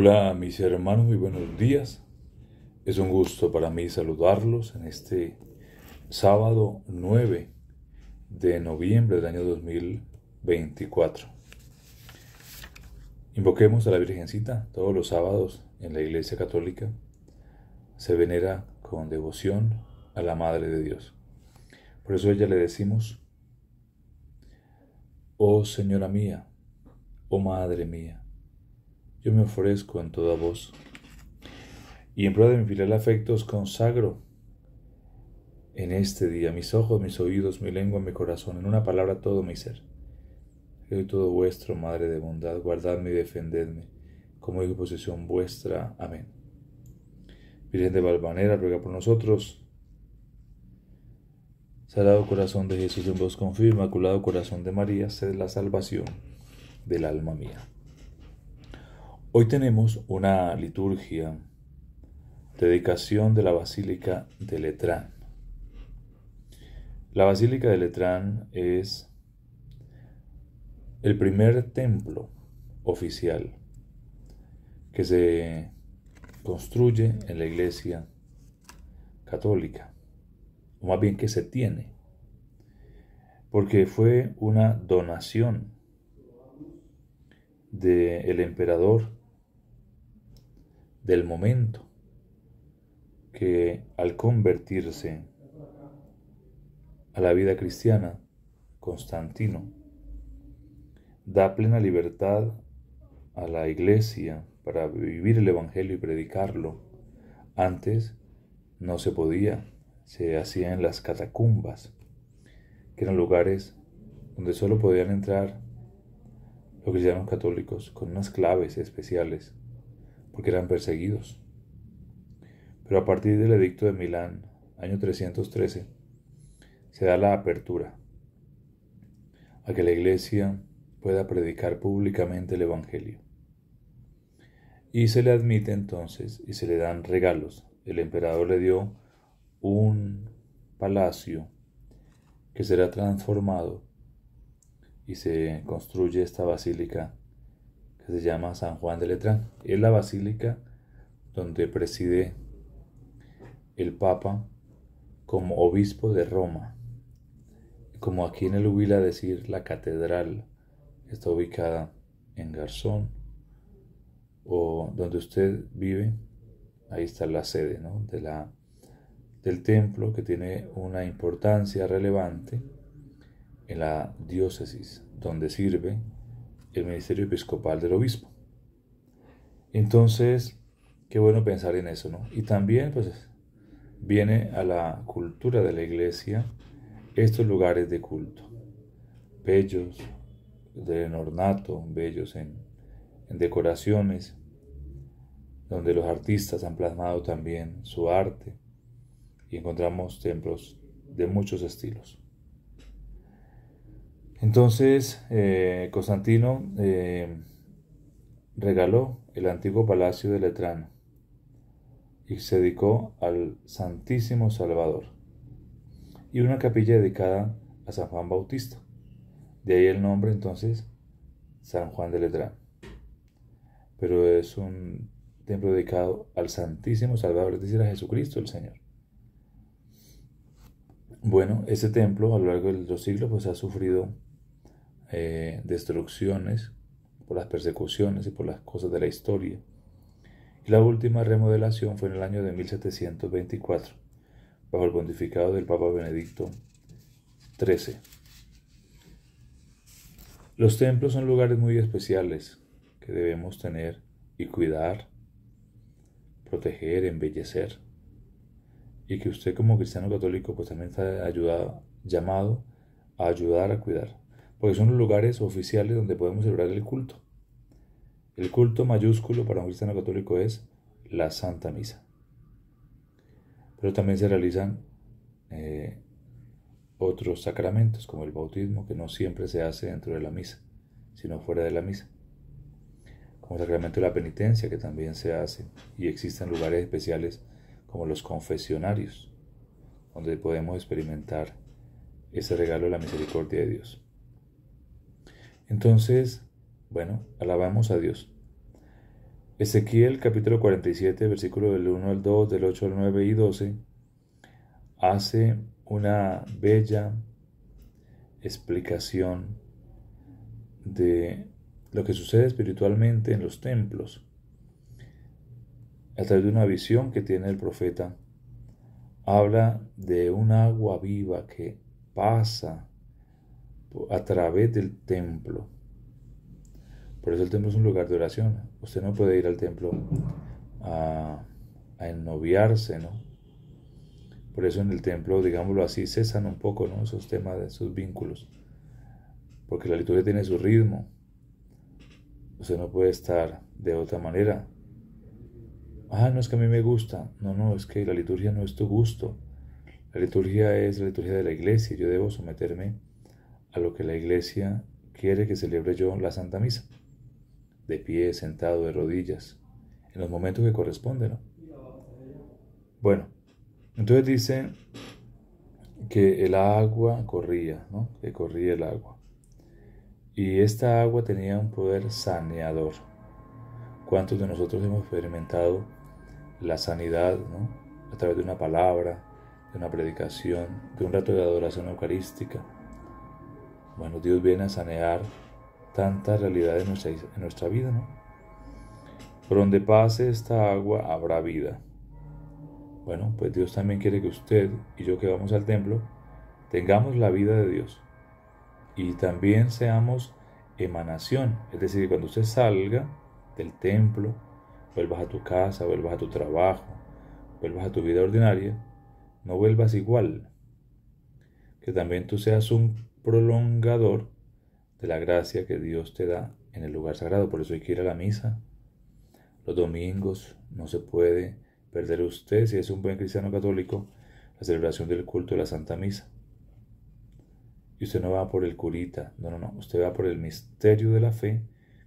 Hola mis hermanos, muy buenos días. Es un gusto para mí saludarlos en este sábado 9 de noviembre del año 2024. Invoquemos a la Virgencita todos los sábados en la Iglesia Católica. Se venera con devoción a la Madre de Dios. Por eso ella le decimos, Oh Señora mía, oh Madre mía, yo me ofrezco en toda voz. Y en prueba de mi filial afecto os consagro en este día mis ojos, mis oídos, mi lengua, mi corazón, en una palabra todo mi ser. Soy todo vuestro, Madre de bondad, guardadme y defendedme, como de posesión vuestra. Amén. Virgen de Valvanera, ruega por nosotros. Salado corazón de Jesús, en vos confío, Inmaculado corazón de María, sed la salvación del alma mía. Hoy tenemos una liturgia, dedicación de la Basílica de Letrán. La Basílica de Letrán es el primer templo oficial que se construye en la Iglesia Católica, o más bien que se tiene, porque fue una donación del el emperador del momento, que al convertirse a la vida cristiana, Constantino da plena libertad a la iglesia para vivir el Evangelio y predicarlo. Antes no se podía, se hacía en las catacumbas, que eran lugares donde solo podían entrar los cristianos católicos con unas claves especiales porque eran perseguidos. Pero a partir del edicto de Milán, año 313, se da la apertura a que la Iglesia pueda predicar públicamente el Evangelio. Y se le admite entonces y se le dan regalos. El emperador le dio un palacio que será transformado y se construye esta basílica se llama San Juan de Letrán. Es la basílica donde preside el Papa como obispo de Roma. Como aquí en el Huila decir la catedral está ubicada en Garzón o donde usted vive, ahí está la sede de la, del templo que tiene una importancia relevante en la diócesis donde sirve el ministerio episcopal del obispo. Entonces, qué bueno pensar en eso, ¿no? Y también, pues, viene a la cultura de la iglesia estos lugares de culto, bellos de ornato, bellos en decoraciones, donde los artistas han plasmado también su arte y encontramos templos de muchos estilos. Entonces, eh, Constantino eh, regaló el antiguo palacio de Letrán y se dedicó al Santísimo Salvador y una capilla dedicada a San Juan Bautista. De ahí el nombre entonces San Juan de Letrán. Pero es un templo dedicado al Santísimo Salvador, es decir, a Jesucristo el Señor. Bueno, este templo a lo largo de los siglos pues ha sufrido eh, destrucciones, por las persecuciones y por las cosas de la historia. Y la última remodelación fue en el año de 1724, bajo el pontificado del Papa Benedicto XIII. Los templos son lugares muy especiales que debemos tener y cuidar, proteger, embellecer. Y que usted como cristiano católico pues también está llamado a ayudar a cuidar porque son los lugares oficiales donde podemos celebrar el culto. El culto mayúsculo para un cristiano católico es la Santa Misa. Pero también se realizan eh, otros sacramentos, como el bautismo, que no siempre se hace dentro de la misa, sino fuera de la misa. Como el sacramento de la penitencia, que también se hace, y existen lugares especiales como los confesionarios, donde podemos experimentar ese regalo de la misericordia de Dios. Entonces, bueno, alabamos a Dios. Ezequiel capítulo 47, versículo del 1 al 2, del 8 al 9 y 12, hace una bella explicación de lo que sucede espiritualmente en los templos a través de una visión que tiene el profeta, habla de un agua viva que pasa a través del templo. Por eso el templo es un lugar de oración. Usted no puede ir al templo a, ennoviarse, ¿no? Por eso en el templo, digámoslo así, cesan un poco esos temas, esos vínculos. Porque la liturgia tiene su ritmo. Usted no puede estar de otra manera. Ah, no es que a mí me gusta. No, no, es que la liturgia no es tu gusto. La liturgia es la liturgia de la iglesia. Yo debo someterme a lo que la iglesia quiere que celebre yo la Santa Misa, de pie, sentado, de rodillas, en los momentos que corresponden. ¿no? Bueno, entonces dicen que el agua corría, ¿no? que corría el agua. Y esta agua tenía un poder saneador. ¿Cuántos de nosotros hemos experimentado la sanidad a través de una palabra, de una predicación, de un rato de adoración eucarística? Bueno, Dios viene a sanear tantas realidades en nuestra, nuestra vida, ¿no? Por donde pase esta agua habrá vida. Bueno, pues Dios también quiere que usted y yo que vamos al templo tengamos la vida de Dios y también seamos emanación. Es decir, cuando usted salga del templo, vuelvas a tu casa, vuelvas a tu trabajo, vuelvas a tu vida ordinaria, no vuelvas igual. Que también tú seas un prolongador de la gracia que Dios te da en el lugar sagrado. Por eso hay que ir a la misa. Los domingos no se puede perder usted, si es un buen cristiano católico, la celebración del culto de la Santa Misa. Y usted no va por el curita, no, no, no, usted va por el misterio de la fe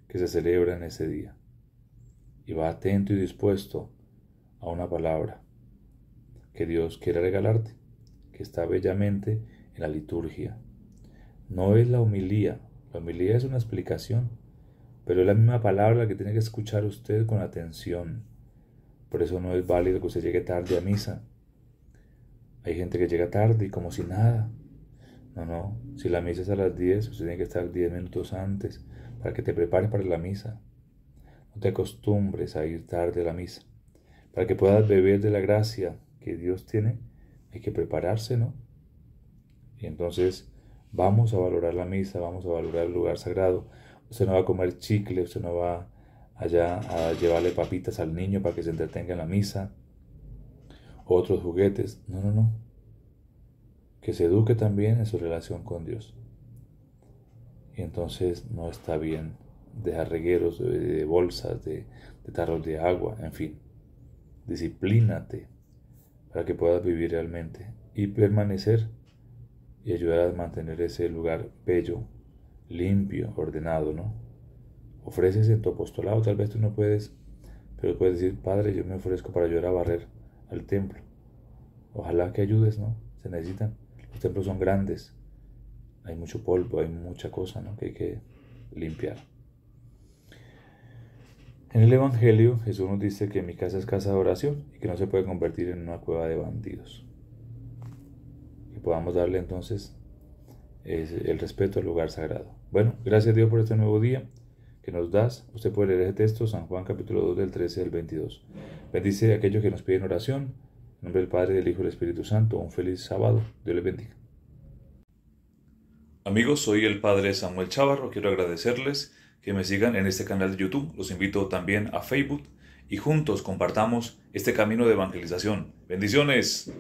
que se celebra en ese día. Y va atento y dispuesto a una palabra que Dios quiere regalarte, que está bellamente en la liturgia no es la humilía. La humilía es una explicación. Pero es la misma palabra que tiene que escuchar usted con atención. Por eso no es válido que usted llegue tarde a misa. Hay gente que llega tarde y como si nada. No, no. Si la misa es a las 10, usted tiene que estar 10 minutos antes para que te prepares para la misa. No te acostumbres a ir tarde a la misa. Para que puedas beber de la gracia que Dios tiene, hay que prepararse, ¿no? Y entonces Vamos a valorar la misa, vamos a valorar el lugar sagrado. Usted no va a comer chicle, usted no va allá a llevarle papitas al niño para que se entretenga en la misa. Otros juguetes. No, no, no. Que se eduque también en su relación con Dios. Y entonces no está bien dejar regueros de, bolsas, de tarros de agua, en fin. Disciplínate para que puedas vivir realmente y permanecer y ayudar a mantener ese lugar bello, limpio, ordenado, ¿no? Ofreces en tu apostolado, tal vez tú no puedes, pero puedes decir, Padre, yo me ofrezco para ayudar a barrer al templo. Ojalá que ayudes, ¿no? Se necesitan. Los templos son grandes, hay mucho polvo, hay mucha cosa, ¿no? Que hay que limpiar. En el Evangelio Jesús nos dice que mi casa es casa de oración y que no se puede convertir en una cueva de bandidos podamos darle entonces el respeto al lugar sagrado. Bueno, gracias a Dios por este nuevo día que nos das. Usted puede leer este texto, San Juan capítulo 2 del 13 al 22. Bendice a aquellos que nos piden oración. En nombre del Padre, del Hijo y del Espíritu Santo, un feliz sábado. Dios les bendiga. Amigos, soy el Padre Samuel Chavarro. Quiero agradecerles que me sigan en este canal de YouTube. Los invito también a Facebook y juntos compartamos este camino de evangelización. Bendiciones.